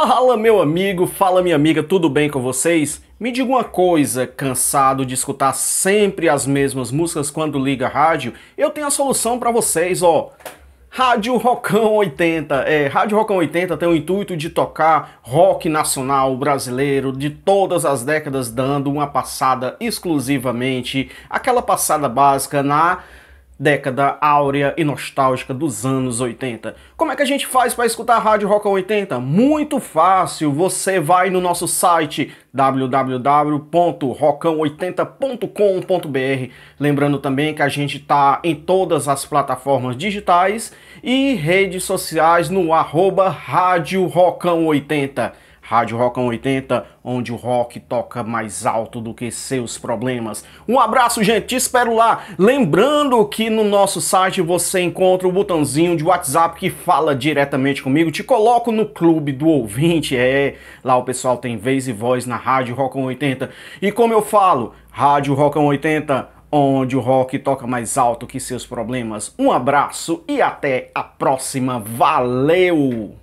Fala meu amigo, fala minha amiga, tudo bem com vocês? Me diga uma coisa, cansado de escutar sempre as mesmas músicas quando liga a rádio? Eu tenho a solução para vocês, ó. Rádio Rocão 80. É, Rádio Rocão 80 tem o intuito de tocar rock nacional brasileiro de todas as décadas, dando uma passada exclusivamente, aquela passada básica na década áurea e nostálgica dos anos 80. Como é que a gente faz para escutar a Rádio Rock 80? Muito fácil, você vai no nosso site wwwrocão 80combr Lembrando também que a gente está em todas as plataformas digitais e redes sociais no arroba Rádio Rocão 80. Rádio Rock 80, onde o rock toca mais alto do que seus problemas. Um abraço, gente, te espero lá. Lembrando que no nosso site você encontra o botãozinho de WhatsApp que fala diretamente comigo. Te coloco no clube do ouvinte. É, lá o pessoal tem vez e voz na Rádio Rock 80. E como eu falo, Rádio Rock 80, onde o rock toca mais alto que seus problemas. Um abraço e até a próxima. Valeu!